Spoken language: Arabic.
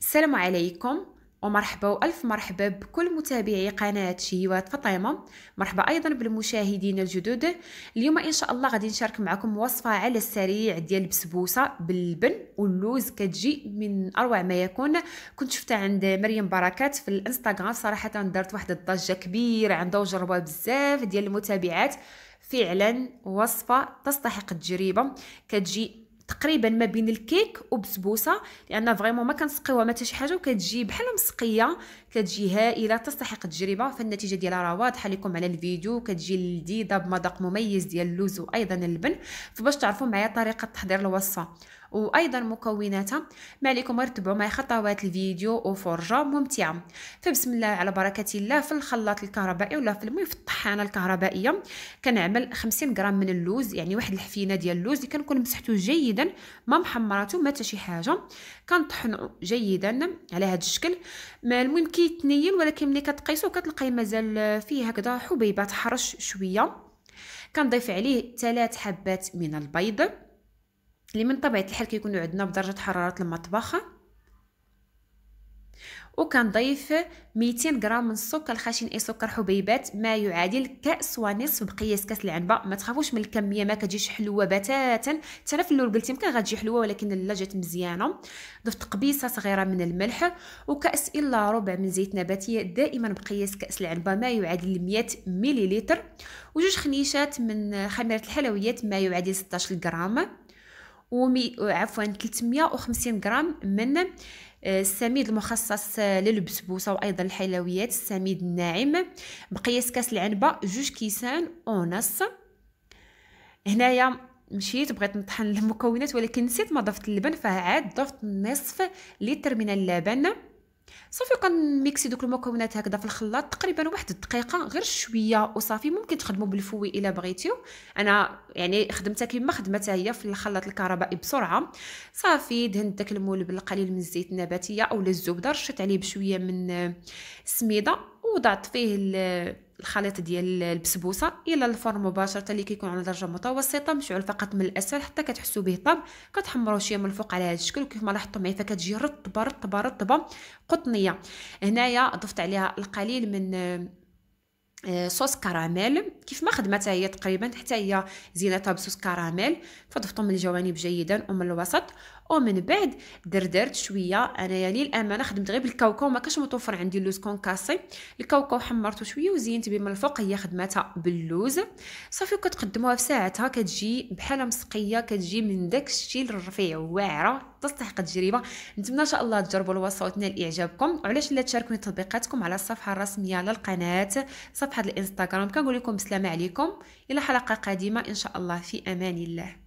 السلام عليكم ومرحبا والف مرحبا بكل متابعي قناه شهيوات فطيمه مرحبا ايضا بالمشاهدين الجدد اليوم ان شاء الله غادي نشارك معكم وصفه على السريع ديال البسبوسه باللبن واللوز كتجي من اروع ما يكون كنت شفتها عند مريم بركات في الانستغرام صراحه دارت واحد الضجه كبيره عندها وجربوها بزاف ديال المتابعات فعلا وصفه تستحق التجربه كتجي تقريبا ما بين الكيك وبسبوسه لان فريمون ما كنسقيوها ما حتى شي حاجه وكتجي بحال مسقيه كتجي هائله تستحق التجربه فالنتيجه ديالها راه واضحه لكم على الفيديو كتجي لذيذه بمذاق مميز ديال اللوز وايضا اللبن فباش تعرفوا معايا طريقه تحضير الوصفه وايضا مكوناتها ما عليكم غير تبعوا معايا خطوات الفيديو وفرجه ممتعه فبسم الله على بركه الله في الخلاط الكهربائي ولا في المهم في الطحانه الكهربائيه كنعمل 50 غرام من اللوز يعني واحد الحفينه ديال اللوز اللي كنكون مسحته جيدا ما محمراتو ما حتى شي حاجه كنطحنو جيدا على هذا الشكل ما المهم كيتنين ولكن ملي كتقيسو كتلقاي مازال فيه هكذا حبيبات حرش شويه كنضيف عليه ثلاث حبات من البيض اللي من طبيعه الحال كيكونوا عندنا بدرجه حراره المطبخ وكنضيف 200 غرام من السكر الخشن اي سكر حبيبات ما يعادل كاس ونصف بقياس كاس العنبه ما تخافوش من الكميه ما كتجيش حلوه بتاتا حتى في الاول قلت يمكن غتجي حلوه ولكن لا جات مزيانه ضفت قبيصه صغيره من الملح وكاس الا ربع من زيت نباتيه دائما بقياس كاس العنبه ما يعادل 100 مليلتر وجوج خنيشات من خميره الحلويات ما يعادل 16 غرام و عفوا 350 غرام من آه، السميد المخصص آه، للبسبوسه وايضا الحلويات السميد الناعم مقياس كاس العنبه جوج كيسان ونص هنايا مشيت بغيت نطحن المكونات ولكن نسيت ما ضفت اللبن فعاد ضفت نصف لتر من اللبن صافي كنميكسي دوك المكونات هكذا في الخلاط تقريبا واحد الدقيقه غير شويه وصافي ممكن تخدموا بالفوي الا بغيتيو انا يعني خدمتها كيما خدمتها هي في الخلاط الكهربائي بسرعه صافي دهنت داك المول بالقليل من الزيت النباتيه اولا الزبده رشيت عليه بشويه من السميده وضعت فيه الخليط ديال البسبوسه الى الفرن مباشره اللي كيكون على درجه متوسطه مشعل فقط من الاسفل حتى كتحسوا به طاب كتحمروا شويه من الفوق على هذا الشكل وكيف ما لاحظتوا معايا فكتجي رطبه رطبه رطبه قطنيه هنايا ضفت عليها القليل من آه، صوص كراميل كيف ما خدمتها هي تقريبا حتى هي زينتها بصوص كراميل فضفتو من الجوانب جيدا ومن الوسط ومن بعد دردرت شويه انايا يعني للامانه خدمت غير بالكاوكاو ما كاش متوفر عندي اللوز كونكاسي الكاوكاو حمرته شويه وزينت به من الفوق هي خدمتها باللوز صافي كتقدموها في ساعتها كتجي بحال مسقيه كتجي من داك الشيء الرفيع واعره تستحق التجربه نتمنى ان شاء الله تجربوا الوصفه وتنال اعجابكم وعلاش لا تشاركوني تطبيقاتكم على الصفحه الرسميه للقناه صفحه الانستغرام كنقول لكم بسلامه عليكم الى حلقه قادمه ان شاء الله في امان الله